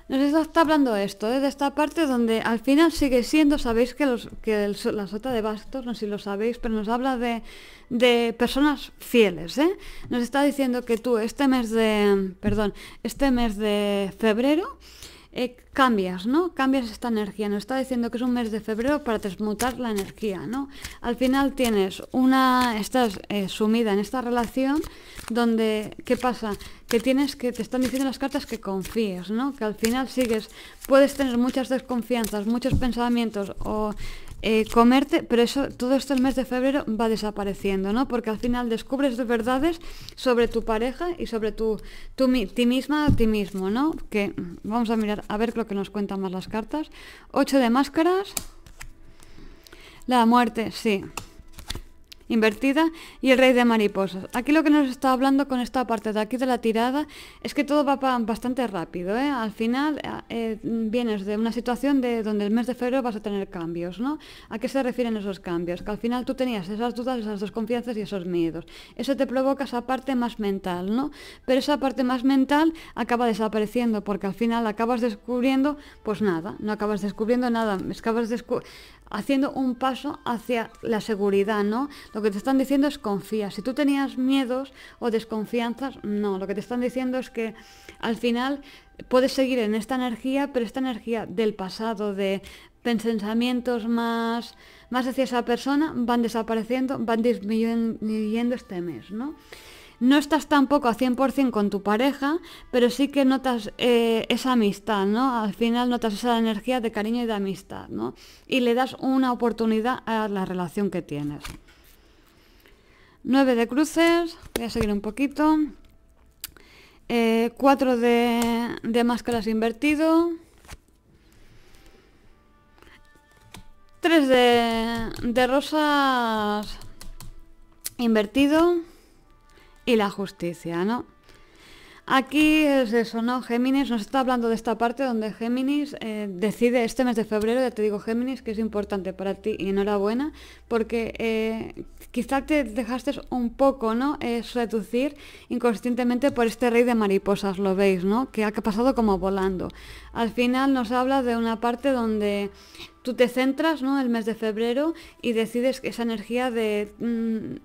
Nos está hablando esto, ¿eh? de esta parte donde al final sigue siendo, sabéis que, los, que la sota de bastos, no sé si lo sabéis, pero nos habla de, de personas fieles. ¿eh? Nos está diciendo que tú este mes de, perdón, este mes de febrero, eh, cambias, ¿no? Cambias esta energía. Nos está diciendo que es un mes de febrero para transmutar la energía, ¿no? Al final tienes una... Estás eh, sumida en esta relación donde... ¿Qué pasa? Que tienes que... Te están diciendo las cartas que confíes, ¿no? Que al final sigues... Puedes tener muchas desconfianzas, muchos pensamientos o eh, comerte, pero eso, todo esto el mes de febrero va desapareciendo, ¿no? Porque al final descubres verdades sobre tu pareja y sobre tu, ti misma, ti mismo, ¿no? Que mm, vamos a mirar, a ver lo que nos cuentan más las cartas. 8 de máscaras. La muerte, sí invertida y el rey de mariposas. Aquí lo que nos está hablando con esta parte de aquí de la tirada es que todo va bastante rápido. ¿eh? Al final eh, eh, vienes de una situación de donde el mes de febrero vas a tener cambios. ¿no? ¿A qué se refieren esos cambios? Que al final tú tenías esas dudas, esas desconfianzas y esos miedos. Eso te provoca esa parte más mental, ¿no? Pero esa parte más mental acaba desapareciendo porque al final acabas descubriendo, pues nada, no acabas descubriendo nada, acabas descu haciendo un paso hacia la seguridad, ¿no? Lo que te están diciendo es confía. Si tú tenías miedos o desconfianzas, no. Lo que te están diciendo es que al final puedes seguir en esta energía, pero esta energía del pasado, de pensamientos más, más hacia esa persona, van desapareciendo, van disminuyendo este mes, ¿no? no estás tampoco a 100% con tu pareja, pero sí que notas eh, esa amistad, ¿no? Al final notas esa energía de cariño y de amistad, ¿no? Y le das una oportunidad a la relación que tienes. 9 de cruces, voy a seguir un poquito. 4 eh, de, máscaras invertido. 3 de, de rosas invertido y la justicia, ¿no? Aquí es eso, ¿no? Géminis nos está hablando de esta parte donde Géminis eh, decide este mes de febrero, ya te digo Géminis, que es importante para ti y enhorabuena, porque eh, quizá te dejaste un poco, ¿no? Es reducir inconscientemente por este rey de mariposas, lo veis, ¿no? Que ha pasado como volando. Al final nos habla de una parte donde tú te centras, ¿no? El mes de febrero y decides que esa energía de... Mm,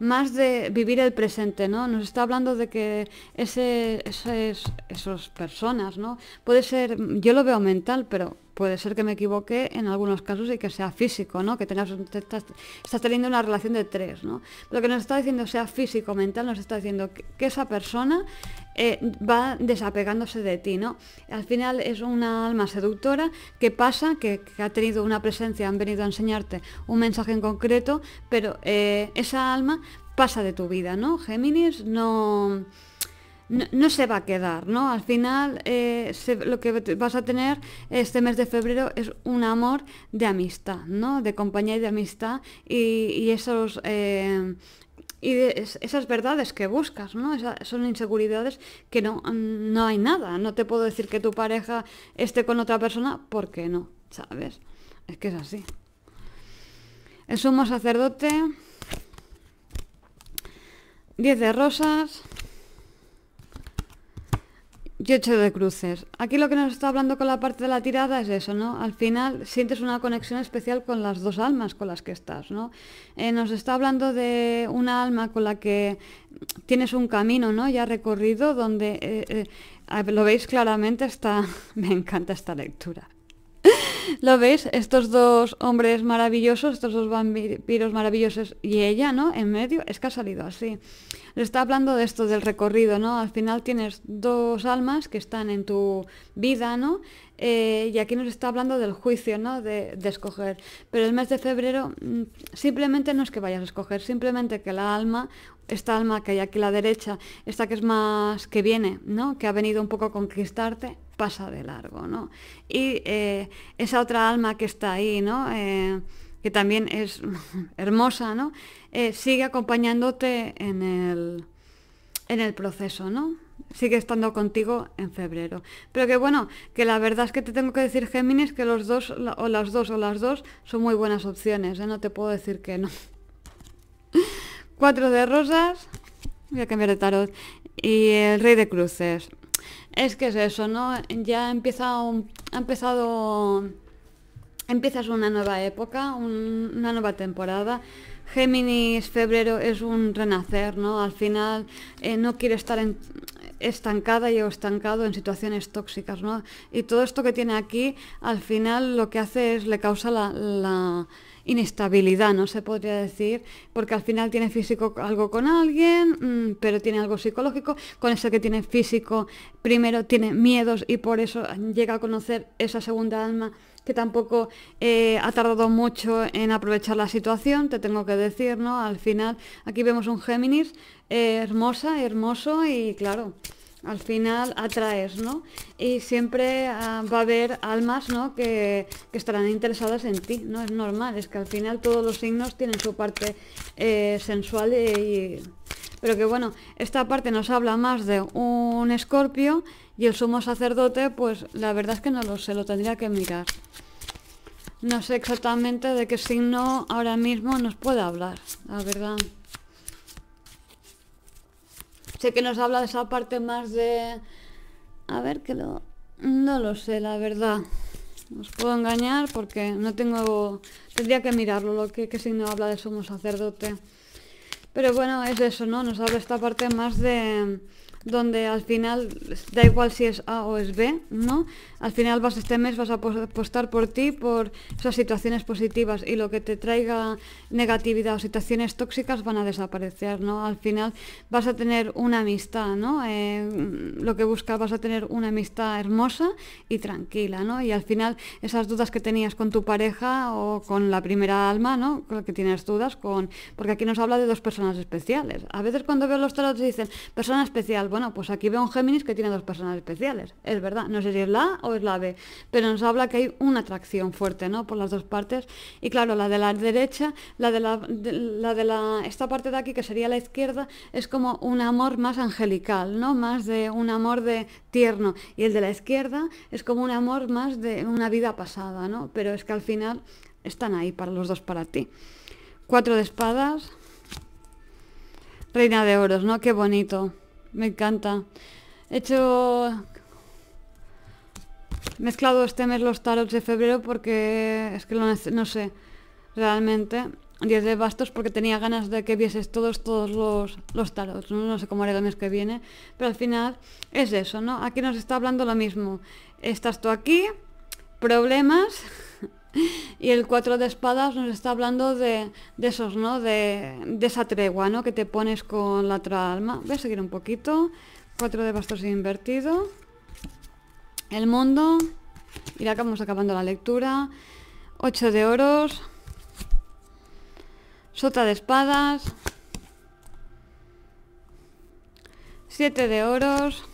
más de vivir el presente, ¿no? Nos está hablando de que ese, esas, esas personas, ¿no? Puede ser, yo lo veo mental, pero puede ser que me equivoque en algunos casos y que sea físico, ¿no? Que tengas, estás, teniendo una relación de tres, ¿no? Lo que nos está diciendo sea físico, mental, nos está diciendo que, esa persona eh, va desapegándose de ti, ¿no? Al final es una alma seductora que pasa, que, ha tenido una presencia, han venido a enseñarte un mensaje en concreto, pero eh, esa alma pasa de tu vida, ¿no? Géminis no no, se va a quedar, ¿no? Al final eh, lo que vas a tener este mes de febrero es un amor de amistad, ¿no? De compañía y de amistad y, esos... Eh, y esas verdades que buscas, ¿no? son inseguridades que no, no hay nada. No te puedo decir que tu pareja esté con otra persona porque no, ¿sabes? Es que es así. El sumo sacerdote, 10 de rosas, yo hecho de cruces. Aquí lo que nos está hablando con la parte de la tirada es eso, ¿no? Al final sientes una conexión especial con las dos almas con las que estás, ¿no? Eh, nos está hablando de una alma con la que tienes un camino, ¿no? Ya recorrido, donde eh, eh, lo veis claramente, está. [LAUGHS] Me encanta esta lectura. [LAUGHS] ¿Lo veis? Estos dos hombres maravillosos, estos dos vampiros maravillosos y ella, ¿no? En medio, es que ha salido así le está hablando de esto del recorrido, ¿no? Al final tienes dos almas que están en tu vida, ¿no? Eh, y aquí nos está hablando del juicio, ¿no? De, escoger. Pero el mes de febrero mm, simplemente no es que vayas a escoger, simplemente que la alma, esta alma que hay aquí a la derecha, esta que es más que viene, ¿no? Que ha venido un poco a conquistarte, pasa de largo, ¿no? Y eh, esa otra alma que está ahí, ¿no? Eh, que también es [LAUGHS] hermosa, ¿no? Eh, sigue acompañándote en el, en el proceso, ¿no? Sigue estando contigo en febrero. Pero que bueno, que la verdad es que te tengo que decir, Géminis, que los dos, o las dos, o las dos, son muy buenas opciones, ¿eh? No te puedo decir que no. [LAUGHS] Cuatro de rosas, voy a cambiar de tarot, y el rey de cruces. Es que es eso, ¿no? Ya ha ha empezado Empiezas una nueva época, una nueva temporada. Géminis, febrero es un renacer, ¿no? Al final eh, no quiere estar estancada y o estancado en situaciones tóxicas, ¿no? Y todo esto que tiene aquí, al final lo que hace es le causa la, la inestabilidad, ¿no? Se podría decir, porque al final tiene físico algo con alguien, mm, pero tiene algo psicológico, con ese que tiene físico, primero tiene miedos y por eso llega a conocer esa segunda alma que tampoco eh, ha tardado mucho en aprovechar la situación, te tengo que decir, ¿no? Al final, aquí vemos un Géminis eh, hermosa, hermoso y claro, al final atraes, ¿no? Y siempre ah, va a haber almas, ¿no? Que, estarán interesadas en ti, ¿no? Es normal, es que al final todos los signos tienen su parte eh, sensual y... Pero que bueno, esta parte nos habla más de un escorpio y el sumo sacerdote, pues la verdad es que no lo sé, lo tendría que mirar. No sé exactamente de qué signo ahora mismo nos puede hablar, la verdad. Sé que nos habla de esa parte más de... A ver, que lo... No lo sé, la verdad. Os puedo engañar porque no tengo... Tendría que mirarlo, lo que, qué signo habla de sumo sacerdote. Pero bueno, es eso, ¿no? Nos habla esta parte más de donde al final, da igual si es A o es B, ¿no? Al final vas este mes, vas a apostar por ti, por esas situaciones positivas y lo que te traiga negatividad o situaciones tóxicas van a desaparecer, ¿no? Al final vas a tener una amistad, ¿no? Eh, lo que buscas vas a tener una amistad hermosa y tranquila, ¿no? Y al final esas dudas que tenías con tu pareja o con la primera alma, ¿no? Con la que tienes dudas, con... porque aquí nos habla de dos personas especiales. A veces cuando veo los tarots dicen persona especial, bueno, pues aquí veo un Géminis que tiene dos personas especiales, es verdad, no sé si es la A o es la B, pero nos habla que hay una atracción fuerte, ¿no? Por las dos partes, y claro, la de la derecha, la de la, de, la de la, esta parte de aquí que sería la izquierda, es como un amor más angelical, ¿no? Más de un amor de tierno, y el de la izquierda es como un amor más de una vida pasada, ¿no? Pero es que al final están ahí para los dos para ti. Cuatro de espadas, Reina de oros, ¿no? Qué bonito. Me encanta. He hecho... Mezclado este mes los tarots de febrero porque es que no sé, realmente. 10 de bastos porque tenía ganas de que vieses todos, todos los, los tarots, ¿no? ¿no? sé cómo haré el mes que viene, pero al final es eso, ¿no? Aquí nos está hablando lo mismo. Estás tú aquí, problemas, y el cuatro de espadas nos está hablando de, esos, ¿no? De, esa tregua, ¿no? Que te pones con la otra alma. Voy a seguir un poquito. Cuatro de bastos invertido. El mundo. Y acá vamos acabando la lectura. Ocho de oros. Sota de espadas. Siete de oros.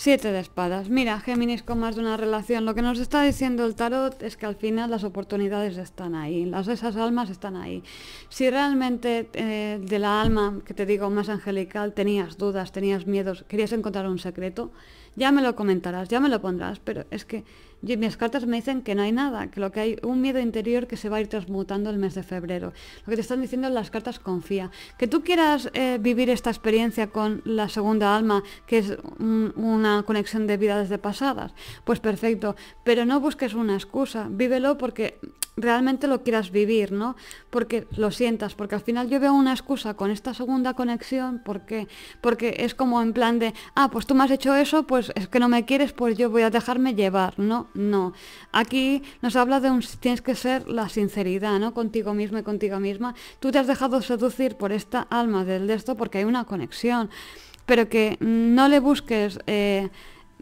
Siete de espadas. Mira, Géminis con más de una relación. Lo que nos está diciendo el tarot es que al final las oportunidades están ahí, las, esas almas están ahí. Si realmente eh, de la alma, que te digo, más angelical, tenías dudas, tenías miedos, querías encontrar un secreto, ya me lo comentarás, ya me lo pondrás, pero es que y mis cartas me dicen que no hay nada, que lo que hay un miedo interior que se va a ir transmutando el mes de febrero. Lo que te están diciendo las cartas confía. Que tú quieras eh, vivir esta experiencia con la segunda alma, que es una conexión de vidas desde pasadas, pues perfecto, pero no busques una excusa, vívelo porque realmente lo quieras vivir, ¿no? Porque lo sientas, porque al final yo veo una excusa con esta segunda conexión, ¿por Porque es como en plan de, ah, pues tú me has hecho eso, pues es que no me quieres, pues yo voy a dejarme llevar, ¿no? no, Aquí nos habla de un, tienes que ser la sinceridad, ¿no? Contigo mismo y contigo misma. Tú te has dejado seducir por esta alma del de esto porque hay una conexión, pero que no le busques... Eh,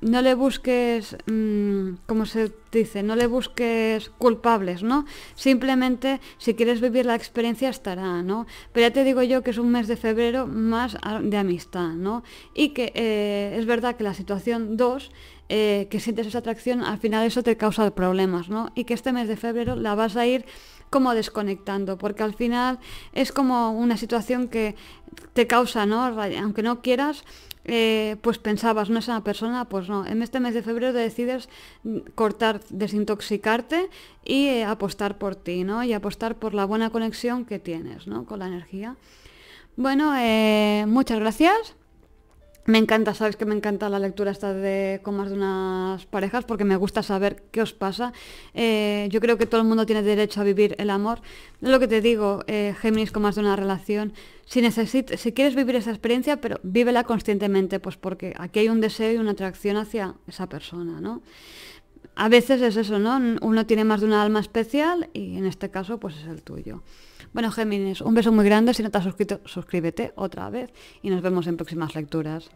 no le busques, mm, como se dice, no le busques culpables, ¿no? Simplemente si quieres vivir la experiencia estará, ¿no? Pero ya te digo yo que es un mes de febrero más de amistad, ¿no? Y que eh, es verdad que la situación 2 eh, que sientes esa atracción, al final eso te causa problemas, ¿no? Y que este mes de febrero la vas a ir como desconectando, porque al final es como una situación que te causa, ¿no? Aunque no quieras, eh, pues pensabas, no es una persona, pues no. En este mes de febrero decides cortar, desintoxicarte y eh, apostar por ti, ¿no? Y apostar por la buena conexión que tienes, ¿no? Con la energía. Bueno, muchas gracias. Me encanta, sabes que me encanta la lectura esta de con más de unas parejas porque me gusta saber qué os pasa. Eh, yo creo que todo el mundo tiene derecho a vivir el amor. lo que te digo, eh, Géminis con más de una relación. Si, si quieres vivir esa experiencia, pero vívela conscientemente, pues porque aquí hay un deseo y una atracción hacia esa persona, ¿no? A veces es eso, ¿no? Uno tiene más de una alma especial y en este caso pues es el tuyo. Bueno, Géminis, un beso muy grande. Si no te has suscrito, suscríbete otra vez y nos vemos en próximas lecturas.